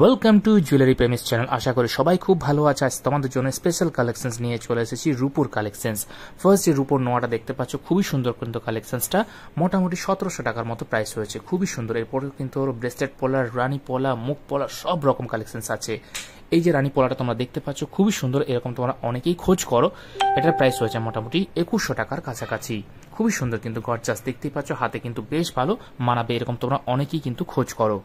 welcome to jewellery premise channel আশা করি সবাই খুব ভালো আছে আজ তোমাদের জন্য স্পেশাল কালেকশন নিয়ে চলে এসেছি রুপোর কালেকশনস ফার্স্ট যে রুপোর নোয়াটা দেখতে পাচ্ছ খুবই সুন্দর কিন্তু কালেকশনসটা মোটামুটি সতেরোশো টাকার মতো প্রাইস রয়েছে খুবই সুন্দর এরপরে কিন্তু ওর ব্রেসলেট পোলার রানী পোলা মুখ পোলা সব রকম কালেকশনস আছে এই যে রানী পোলাটা তোমরা দেখতে পাচ্ছ খুবই সুন্দর এরকম তোমরা অনেকেই খোঁজ করো এটার প্রাইস রয়েছে মোটামুটি একুশশো টাকার কাছাকাছি খুবই সুন্দর কিন্তু গরজাস দেখতেই পাচ্ছ হাতে কিন্তু বেশ ভালো মানাবে এরকম তোমরা অনেকেই কিন্তু খোঁজ করো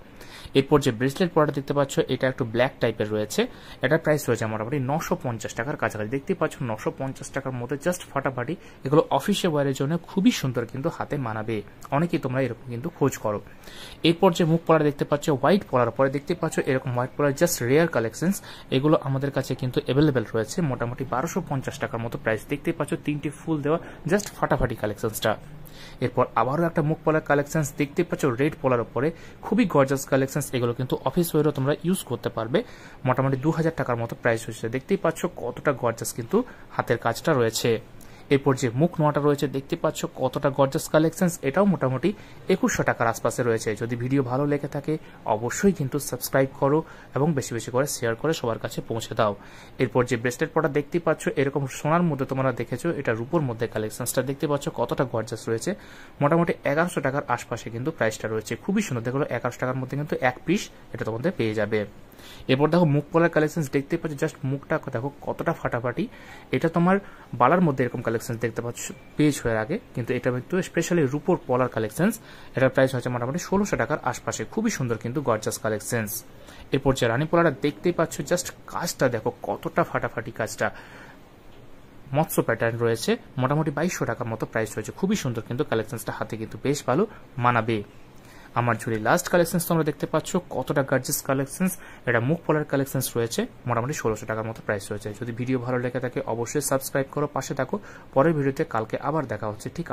এরপর যে ব্রেসলেট পরাটা দেখতে পাচ্ছ এটা একটু ব্ল্যাক টাইপের রয়েছে এটার প্রাইস রয়েছে মোটামুটি নশো পঞ্চাশ টাকার কাছাকাছি দেখতেই পাচ্ছ নশো পঞ্চাশ টাকার মধ্যে জাস্ট ফাটাফাটি এগুলো অফিসে ওয়ারের জন্য খুবই সুন্দর কিন্তু হাতে মানাবে অনেকেই তোমরা এরকম কিন্তু খোঁজ করো এরপর যে মুখ পলার দেখতে পাচ্ছ হোয়াইট পরার পরে দেখতে পাচ্ছ এরকম হোয়াইট পলার জাস্ট রেয়ার কালেকশনস এগুলো আমাদের কাছে কিন্তু অ্যাভেলেবেল রয়েছে মোটামুটি বারোশো পঞ্চাশ টাকার মতো প্রাইস দেখতে পাচ্ছ তিনটি ফুল দেওয়া জাস্ট ফাটাফাটি কালেকশন কালেকশনসটা এরপর আবারও একটা মুখ পলার কালেকশনস দেখতে পাচ্ছ রেড পলার উপরে খুবই গর্জাস কালেকশনস এগুলো কিন্তু অফিস ওয়েরও তোমরা ইউজ করতে পারবে মোটামুটি দু টাকার মতো প্রাইস হয়েছে দেখতেই পাচ্ছ কতটা গর্জাস কিন্তু হাতের কাজটা রয়েছে এরপর যে মুখ নোয়াটা রয়েছে দেখতে পাচ্ছ কতটা গর্জাস কালেকশন এটাও মোটামুটি একুশশো টাকার আশপাশে রয়েছে যদি ভিডিও ভালো লেগে থাকে অবশ্যই কিন্তু সাবস্ক্রাইব করো এবং বেশি বেশি করে শেয়ার করে সবার কাছে পৌঁছে দাও এরপর যে ব্রেসলেট পটা দেখতে পাচ্ছ এরকম সোনার মধ্যে তোমরা দেখেছো এটা রূপোর মধ্যে কালেকশনসটা দেখতে পাচ্ছ কতটা গর্জাস রয়েছে মোটামুটি এগারোশো টাকার আশপাশে কিন্তু প্রাইসটা রয়েছে খুবই সুন্দর দেখো এগারোশো টাকার মধ্যে কিন্তু এক পিস এটা তোমাদের পেয়ে যাবে এরপর দেখো মুখ পলার কালেকশন দেখতে পাচ্ছ জাস্ট মুখটা দেখো কতটা ফাটাফাটি এটা তোমার বালার মধ্যে এরকম কালেকশন দেখতে পাচ্ছ পেয়েছ হয়ে আগে কিন্তু এটা কিন্তু স্পেশালি রুপোর পলার কালেকশন এটার প্রাইস হচ্ছে মোটামুটি ষোলোশো টাকার আশপাশে খুবই সুন্দর কিন্তু গর্জাস কালেকশন এরপর যে রানী পলাটা দেখতেই পাচ্ছ জাস্ট কাজটা দেখো কতটা ফাটাফাটি কাজটা মৎস্য প্যাটার্ন রয়েছে মোটামুটি বাইশশো টাকার মতো প্রাইস রয়েছে খুবই সুন্দর কিন্তু কালেকশনটা হাতে কিন্তু বেশ ভালো মানাবে আমার ঝুলি লাস্ট কালেকশনস তোমরা দেখতে পাচ্ছ কতটা গার্জেস কালেকশনস এটা মুখ পলার কালেকশনস রয়েছে মোটামুটি ষোলোশো টাকার মতো প্রাইস রয়েছে যদি ভিডিও ভালো লেগে থাকে অবশ্যই সাবস্ক্রাইব করো পাশে থাকো পরের ভিডিওতে কালকে আবার দেখা হচ্ছে ঠিক